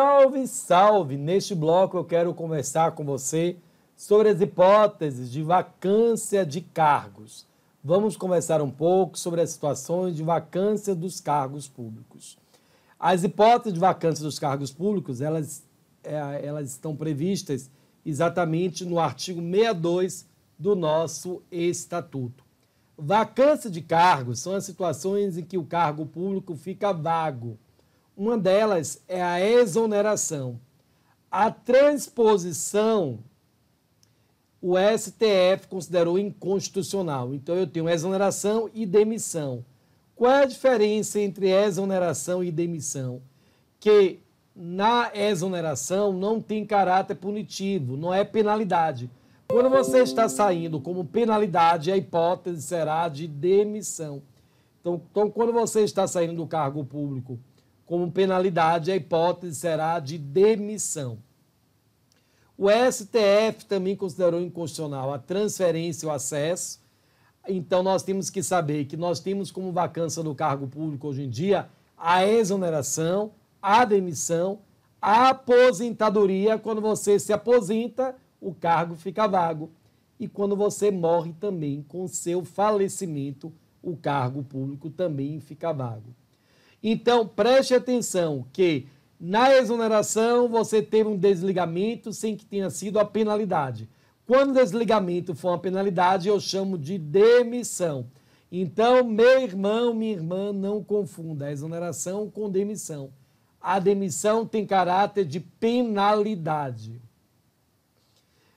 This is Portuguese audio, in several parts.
Salve, salve! Neste bloco eu quero conversar com você sobre as hipóteses de vacância de cargos. Vamos conversar um pouco sobre as situações de vacância dos cargos públicos. As hipóteses de vacância dos cargos públicos, elas, é, elas estão previstas exatamente no artigo 62 do nosso estatuto. Vacância de cargos são as situações em que o cargo público fica vago uma delas é a exoneração. A transposição, o STF considerou inconstitucional. Então, eu tenho exoneração e demissão. Qual é a diferença entre exoneração e demissão? Que na exoneração não tem caráter punitivo, não é penalidade. Quando você está saindo como penalidade, a hipótese será de demissão. Então, então quando você está saindo do cargo público como penalidade, a hipótese será de demissão. O STF também considerou inconstitucional a transferência e o acesso. Então, nós temos que saber que nós temos como vacância no cargo público hoje em dia a exoneração, a demissão, a aposentadoria. Quando você se aposenta, o cargo fica vago. E quando você morre também, com seu falecimento, o cargo público também fica vago. Então, preste atenção que na exoneração você teve um desligamento sem que tenha sido a penalidade. Quando o desligamento for uma penalidade, eu chamo de demissão. Então, meu irmão, minha irmã, não confunda a exoneração com demissão. A demissão tem caráter de penalidade.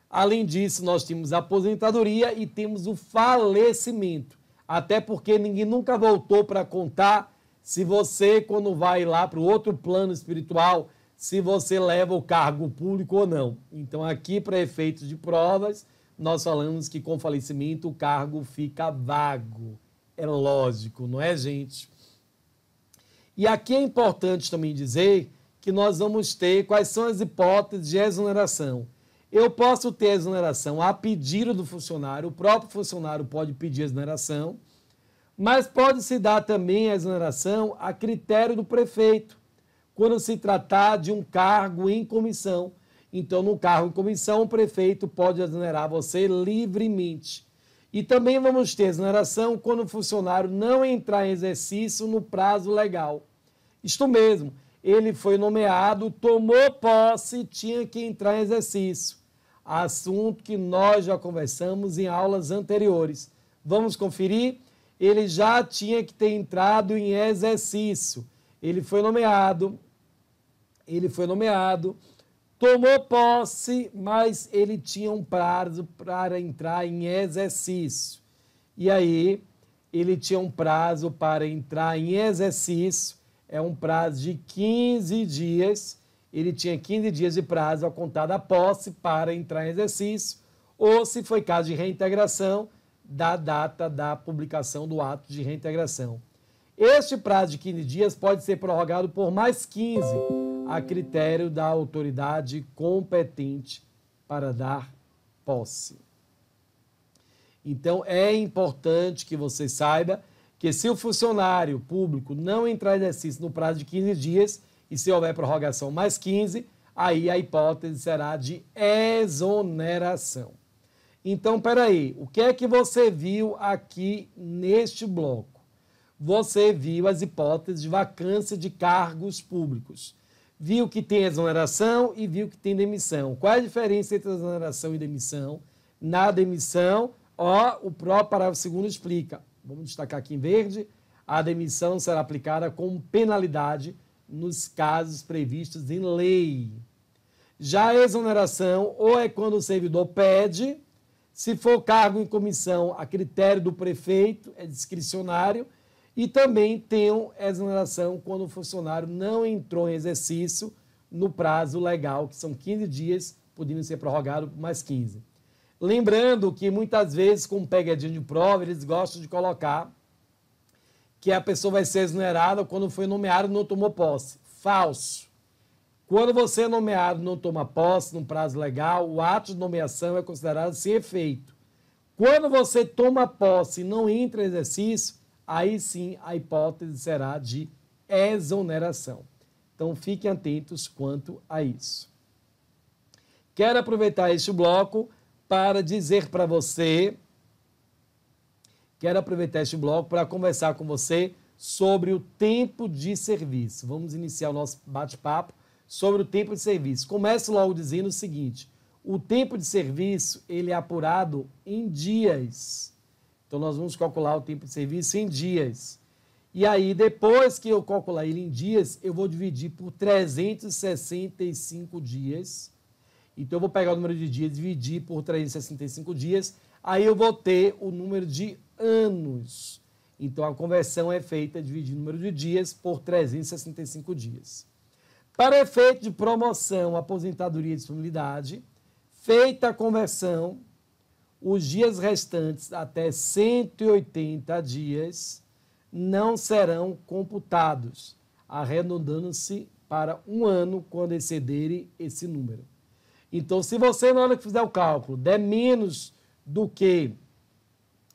Além disso, nós temos a aposentadoria e temos o falecimento. Até porque ninguém nunca voltou para contar se você, quando vai lá para o outro plano espiritual, se você leva o cargo público ou não. Então, aqui, para efeitos de provas, nós falamos que com falecimento o cargo fica vago. É lógico, não é, gente? E aqui é importante também dizer que nós vamos ter quais são as hipóteses de exoneração. Eu posso ter exoneração a pedido do funcionário, o próprio funcionário pode pedir exoneração mas pode-se dar também a exoneração a critério do prefeito, quando se tratar de um cargo em comissão. Então, no cargo em comissão, o prefeito pode exonerar você livremente. E também vamos ter exoneração quando o funcionário não entrar em exercício no prazo legal. Isto mesmo, ele foi nomeado, tomou posse, tinha que entrar em exercício. Assunto que nós já conversamos em aulas anteriores. Vamos conferir? ele já tinha que ter entrado em exercício. Ele foi nomeado, ele foi nomeado, tomou posse, mas ele tinha um prazo para entrar em exercício. E aí, ele tinha um prazo para entrar em exercício, é um prazo de 15 dias. Ele tinha 15 dias de prazo a contar da posse para entrar em exercício, ou se foi caso de reintegração, da data da publicação do ato de reintegração. Este prazo de 15 dias pode ser prorrogado por mais 15, a critério da autoridade competente para dar posse. Então é importante que você saiba que se o funcionário público não entrar em exercício no prazo de 15 dias e se houver prorrogação mais 15, aí a hipótese será de exoneração. Então, peraí, o que é que você viu aqui neste bloco? Você viu as hipóteses de vacância de cargos públicos. Viu que tem exoneração e viu que tem demissão. Qual é a diferença entre exoneração e demissão? Na demissão, ó, o próprio parágrafo segundo explica. Vamos destacar aqui em verde. A demissão será aplicada com penalidade nos casos previstos em lei. Já a exoneração, ou é quando o servidor pede, se for cargo em comissão, a critério do prefeito, é discricionário. E também tenham exoneração quando o funcionário não entrou em exercício no prazo legal, que são 15 dias, podendo ser prorrogado por mais 15. Lembrando que muitas vezes, com pegadinha de prova, eles gostam de colocar que a pessoa vai ser exonerada quando foi nomeado e não tomou posse. Falso. Quando você é nomeado não toma posse num prazo legal, o ato de nomeação é considerado sem efeito. Quando você toma posse e não entra em exercício, aí sim a hipótese será de exoneração. Então fiquem atentos quanto a isso. Quero aproveitar este bloco para dizer para você, quero aproveitar este bloco para conversar com você sobre o tempo de serviço. Vamos iniciar o nosso bate-papo sobre o tempo de serviço. Começo logo dizendo o seguinte: o tempo de serviço ele é apurado em dias. Então nós vamos calcular o tempo de serviço em dias. E aí depois que eu calcular ele em dias, eu vou dividir por 365 dias. Então eu vou pegar o número de dias, dividir por 365 dias, aí eu vou ter o número de anos. Então a conversão é feita dividindo o número de dias por 365 dias. Para efeito de promoção, aposentadoria e disponibilidade, feita a conversão, os dias restantes até 180 dias não serão computados, arredondando-se para um ano quando excederem esse número. Então, se você, na hora que fizer o cálculo, der menos do que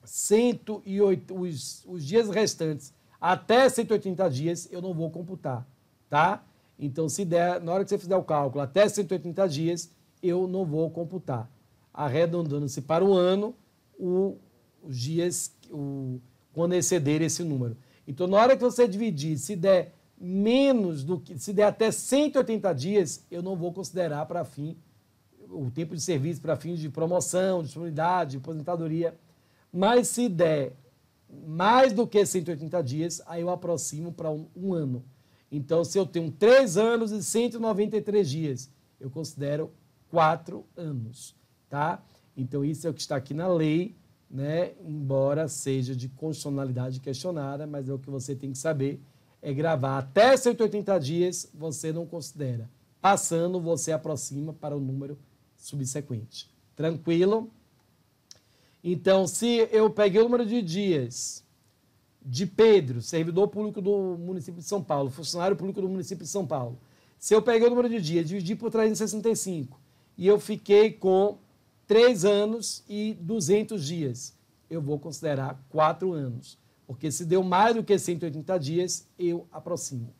108, os, os dias restantes até 180 dias, eu não vou computar, tá? Então, se der, na hora que você fizer o cálculo, até 180 dias, eu não vou computar. Arredondando-se para um ano, o, os dias, o, quando exceder esse número. Então, na hora que você dividir, se der menos do que, se der até 180 dias, eu não vou considerar para fim o tempo de serviço para fins de promoção, disponibilidade, aposentadoria. Mas se der mais do que 180 dias, aí eu aproximo para um, um ano. Então, se eu tenho 3 anos e 193 dias, eu considero 4 anos, tá? Então, isso é o que está aqui na lei, né? Embora seja de constitucionalidade questionada, mas é o que você tem que saber é gravar até 180 dias, você não considera. Passando, você aproxima para o número subsequente. Tranquilo? Então, se eu peguei o número de dias de Pedro, servidor público do município de São Paulo, funcionário público do município de São Paulo, se eu peguei o número de dias, dividi por 365 e eu fiquei com 3 anos e 200 dias, eu vou considerar 4 anos. Porque se deu mais do que 180 dias, eu aproximo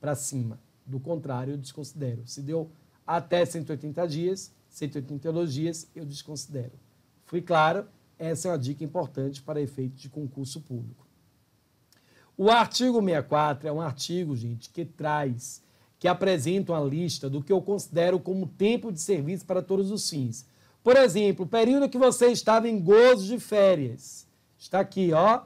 para cima. Do contrário, eu desconsidero. Se deu até 180 dias, 182 dias, eu desconsidero. Fui claro? Essa é uma dica importante para efeito de concurso público. O artigo 64 é um artigo, gente, que traz, que apresenta uma lista do que eu considero como tempo de serviço para todos os fins. Por exemplo, o período que você estava em gozo de férias. Está aqui, ó.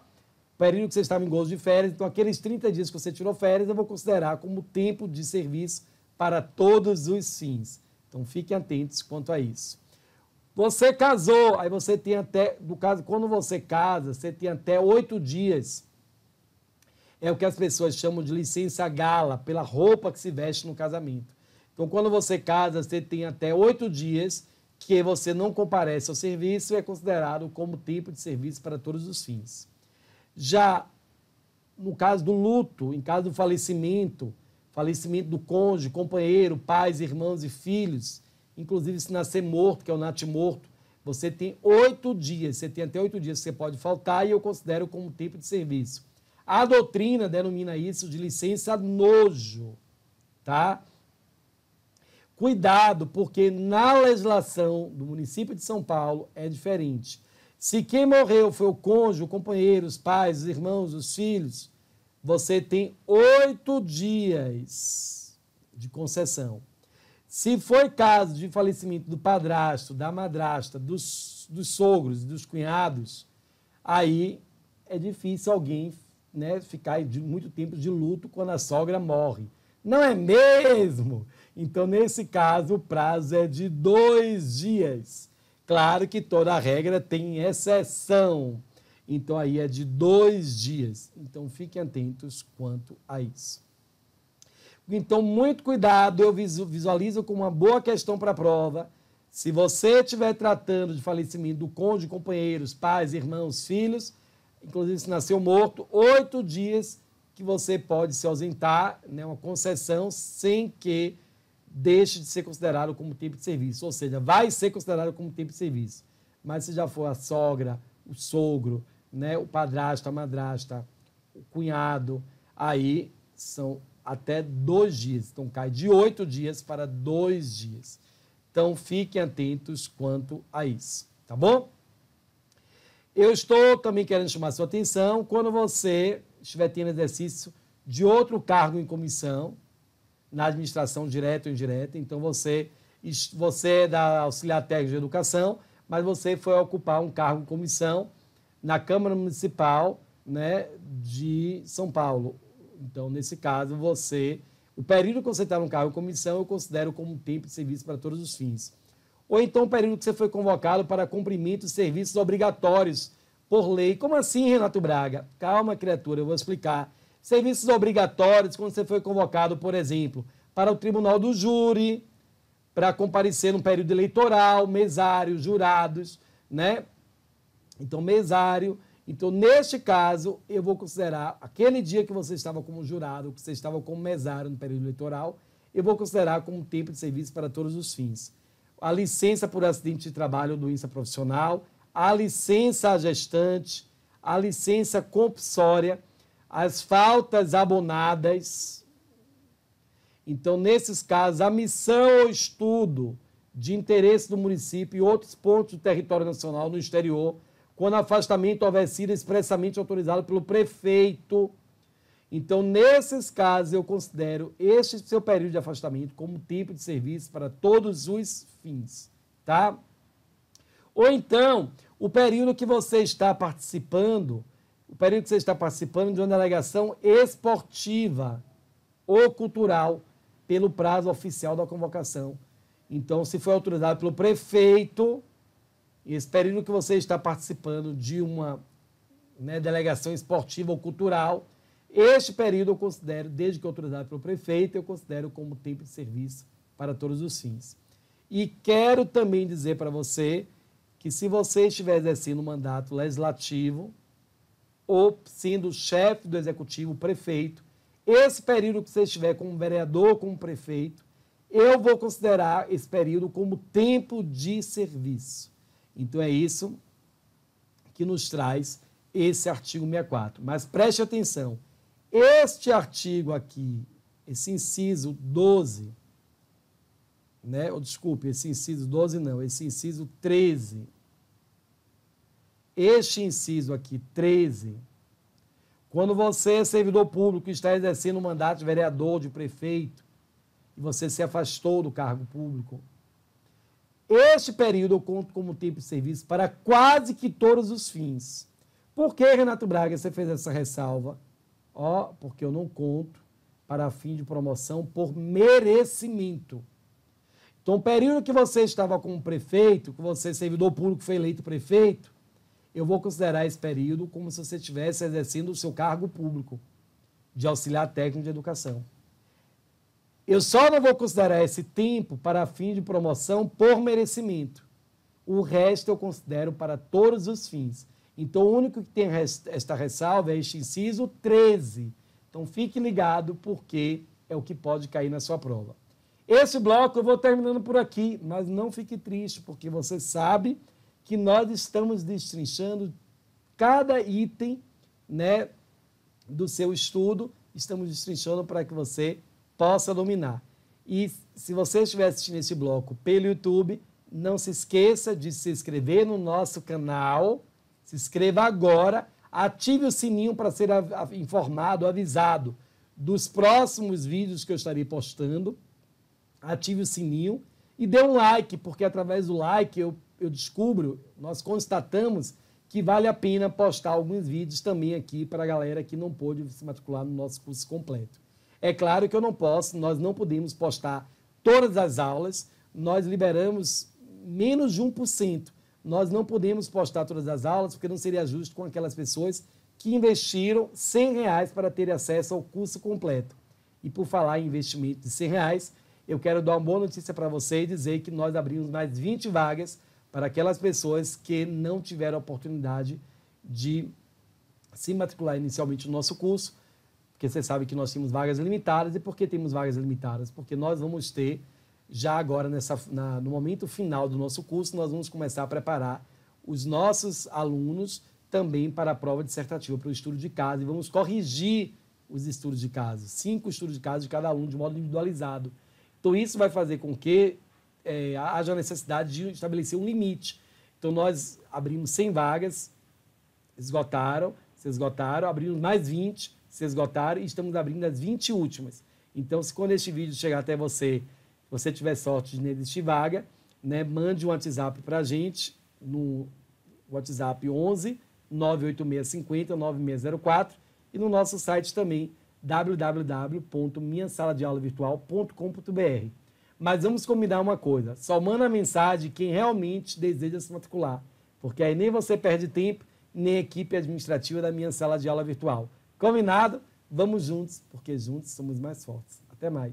O período que você estava em gozo de férias. Então, aqueles 30 dias que você tirou férias, eu vou considerar como tempo de serviço para todos os fins. Então, fiquem atentos quanto a isso. Você casou, aí você tem até, no caso, quando você casa, você tem até oito dias é o que as pessoas chamam de licença gala, pela roupa que se veste no casamento. Então, quando você casa, você tem até oito dias que você não comparece ao serviço e é considerado como tempo de serviço para todos os fins. Já no caso do luto, em caso do falecimento, falecimento do cônjuge, companheiro, pais, irmãos e filhos, inclusive se nascer morto, que é o natimorto, você tem oito dias, você tem até oito dias que você pode faltar e eu considero como tempo de serviço. A doutrina denomina isso de licença nojo, tá? Cuidado, porque na legislação do município de São Paulo é diferente. Se quem morreu foi o cônjuge, o companheiro, os pais, os irmãos, os filhos, você tem oito dias de concessão. Se foi caso de falecimento do padrasto, da madrasta, dos, dos sogros, dos cunhados, aí é difícil alguém né, ficar de muito tempo de luto quando a sogra morre. Não é mesmo? Então, nesse caso, o prazo é de dois dias. Claro que toda regra tem exceção. Então, aí é de dois dias. Então, fiquem atentos quanto a isso. Então, muito cuidado, eu visualizo como uma boa questão para a prova. Se você estiver tratando de falecimento do cônjuge, companheiros, pais, irmãos, filhos, inclusive se nasceu morto, oito dias que você pode se ausentar, né, uma concessão, sem que deixe de ser considerado como tempo de serviço. Ou seja, vai ser considerado como tempo de serviço. Mas se já for a sogra, o sogro, né, o padrasto, a madrasta, o cunhado, aí são até dois dias. Então cai de oito dias para dois dias. Então fiquem atentos quanto a isso, tá bom? Eu estou também querendo chamar sua atenção quando você estiver tendo exercício de outro cargo em comissão, na administração direta ou indireta. Então, você, você é da auxiliar técnico de educação, mas você foi ocupar um cargo em comissão na Câmara Municipal né, de São Paulo. Então, nesse caso, você. O período que você está no cargo em comissão, eu considero como tempo de serviço para todos os fins ou então o período que você foi convocado para cumprimento de serviços obrigatórios por lei. Como assim, Renato Braga? Calma, criatura, eu vou explicar. Serviços obrigatórios, quando você foi convocado, por exemplo, para o tribunal do júri, para comparecer no período eleitoral, mesário, jurados, né? Então, mesário. Então, neste caso, eu vou considerar aquele dia que você estava como jurado, que você estava como mesário no período eleitoral, eu vou considerar como tempo de serviço para todos os fins a licença por acidente de trabalho ou doença profissional, a licença gestante, a licença compulsória, as faltas abonadas. Então, nesses casos, a missão ou estudo de interesse do município e outros pontos do território nacional no exterior, quando afastamento houver sido é expressamente autorizado pelo prefeito então, nesses casos, eu considero este seu período de afastamento como tempo de serviço para todos os fins, tá? Ou então, o período que você está participando, o período que você está participando de uma delegação esportiva ou cultural pelo prazo oficial da convocação. Então, se foi autorizado pelo prefeito, esse período que você está participando de uma né, delegação esportiva ou cultural, este período eu considero, desde que é autorizado pelo prefeito, eu considero como tempo de serviço para todos os fins. E quero também dizer para você que se você estiver exercendo um mandato legislativo ou sendo chefe do executivo, prefeito, esse período que você estiver como vereador, como prefeito, eu vou considerar esse período como tempo de serviço. Então é isso que nos traz esse artigo 64. Mas preste atenção, este artigo aqui, esse inciso 12, né? ou desculpe, esse inciso 12 não, esse inciso 13. Este inciso aqui, 13, quando você, servidor público, está exercendo o um mandato de vereador, de prefeito, e você se afastou do cargo público, este período eu conto como tempo de serviço para quase que todos os fins. Por que, Renato Braga, você fez essa ressalva? Ó, porque eu não conto para fim de promoção por merecimento. Então, o período que você estava como prefeito, que você servidor público foi eleito prefeito, eu vou considerar esse período como se você estivesse exercendo o seu cargo público de auxiliar técnico de educação. Eu só não vou considerar esse tempo para fim de promoção por merecimento. O resto eu considero para todos os fins. Então, o único que tem esta ressalva é este inciso 13. Então, fique ligado, porque é o que pode cair na sua prova. Esse bloco eu vou terminando por aqui, mas não fique triste, porque você sabe que nós estamos destrinchando cada item né, do seu estudo, estamos destrinchando para que você possa dominar. E se você estiver assistindo esse bloco pelo YouTube, não se esqueça de se inscrever no nosso canal se inscreva agora, ative o sininho para ser informado, avisado dos próximos vídeos que eu estarei postando. Ative o sininho e dê um like, porque através do like eu, eu descubro, nós constatamos que vale a pena postar alguns vídeos também aqui para a galera que não pôde se matricular no nosso curso completo. É claro que eu não posso, nós não podemos postar todas as aulas, nós liberamos menos de 1% nós não podemos postar todas as aulas, porque não seria justo com aquelas pessoas que investiram 100 reais para ter acesso ao curso completo. E por falar em investimento de 100 reais, eu quero dar uma boa notícia para você e dizer que nós abrimos mais 20 vagas para aquelas pessoas que não tiveram oportunidade de se matricular inicialmente no nosso curso, porque você sabe que nós temos vagas limitadas. E por que temos vagas limitadas? Porque nós vamos ter já agora nessa, na, no momento final do nosso curso, nós vamos começar a preparar os nossos alunos também para a prova dissertativa, para o estudo de caso, e vamos corrigir os estudos de caso, cinco estudos de caso de cada aluno de modo individualizado. Então, isso vai fazer com que é, haja necessidade de estabelecer um limite. Então, nós abrimos 100 vagas, esgotaram, se esgotaram, abrimos mais 20, se esgotaram e estamos abrindo as 20 últimas. Então, se quando este vídeo chegar até você você tiver sorte de não existir vaga, né, mande um WhatsApp para a gente no WhatsApp 11 98650 9604 e no nosso site também www.minhasaladeaulavirtual.com.br. Mas vamos combinar uma coisa, só manda a mensagem quem realmente deseja se matricular, porque aí nem você perde tempo, nem a equipe administrativa da minha sala de aula virtual. Combinado? Vamos juntos, porque juntos somos mais fortes. Até mais.